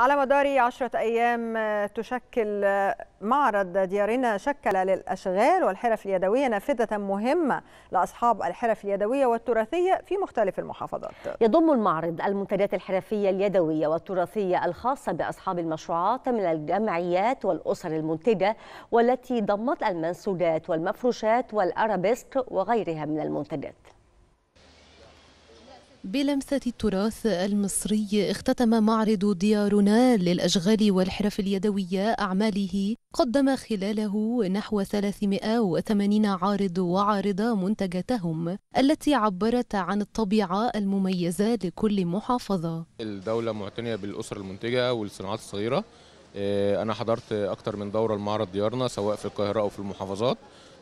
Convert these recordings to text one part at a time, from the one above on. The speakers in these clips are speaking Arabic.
على مدار عشرة أيام آه، تشكل آه، معرض ديارنا شكل للأشغال والحرف اليدوية نافذة مهمة لأصحاب الحرف اليدوية والتراثية في مختلف المحافظات يضم المعرض المنتجات الحرفية اليدوية والتراثية الخاصة بأصحاب المشروعات من الجمعيات والأسر المنتجة والتي ضمت المنسوجات والمفروشات والأرابيسك وغيرها من المنتجات بلمسة التراث المصري اختتم معرض ديارنا للأشغال والحرف اليدوية أعماله قدم خلاله نحو 380 عارض وعارضة منتجاتهم التي عبرت عن الطبيعة المميزة لكل محافظة الدولة معتنية بالأسر المنتجة والصناعات الصغيرة آه، أنا حضرت أكثر من دورة لمعرض ديارنا سواء في القاهرة أو في المحافظات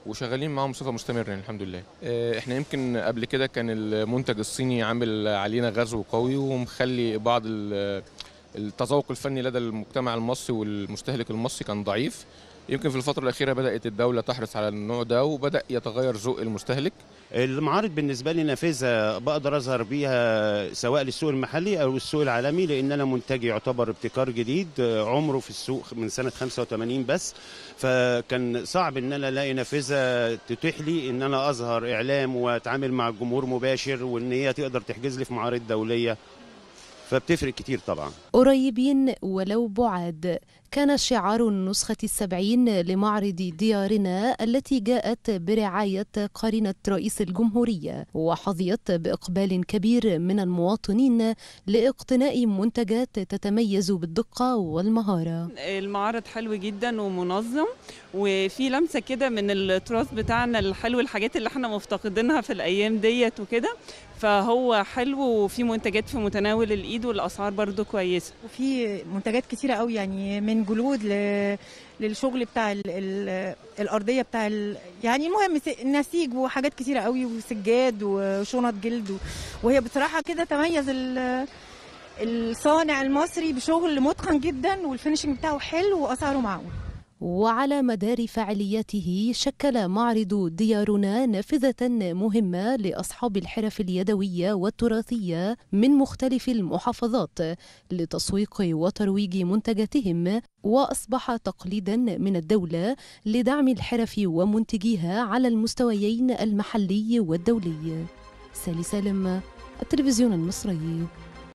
وشغالين معاهم بصفه مستمره يعني الحمد لله آه، احنا يمكن قبل كده كان المنتج الصيني عامل علينا غزو قوي ومخلي بعض التذوق الفني لدى المجتمع المصري والمستهلك المصري كان ضعيف يمكن في الفترة الأخيرة بدأت الدولة تحرص على النوع ده وبدأ يتغير ذوق المستهلك المعارض بالنسبة لي نافذة بقدر أظهر بيها سواء للسوق المحلي أو السوق العالمي لأن أنا منتج يعتبر ابتكار جديد عمره في السوق من سنة 85 بس فكان صعب إن أنا ألاقي نافذة تتيح لي إن أنا أظهر إعلام وأتعامل مع الجمهور مباشر وإن هي تقدر تحجز لي في معارض دولية فبتفرق كتير طبعا قريبين ولو بعاد كان شعار النسخة السبعين لمعرض ديارنا التي جاءت برعاية قرينة رئيس الجمهورية وحظيت بإقبال كبير من المواطنين لاقتناء منتجات تتميز بالدقة والمهارة المعرض حلو جدا ومنظم وفي لمسة كده من التراث بتاعنا الحلو الحاجات اللي احنا مفتقدينها في الأيام ديت وكده فهو حلو وفي منتجات في متناول الإيد جديد والاسعار برضو كويسه وفي منتجات كتيره قوي يعني من جلود ل... للشغل بتاع ال... ال... الارضيه بتاع ال... يعني المهم نسيج وحاجات كتيره قوي وسجاد وشنط جلد و... وهي بصراحه كده تميز ال... الصانع المصري بشغل متقن جدا والفينشنج بتاعه حلو واسعاره معقول وعلى مدار فعالياته شكل معرض ديارنا نافذة مهمة لأصحاب الحرف اليدوية والتراثية من مختلف المحافظات لتسويق وترويج منتجاتهم وأصبح تقليدا من الدولة لدعم الحرف ومنتجيها على المستويين المحلي والدولي سالي سالم التلفزيون المصري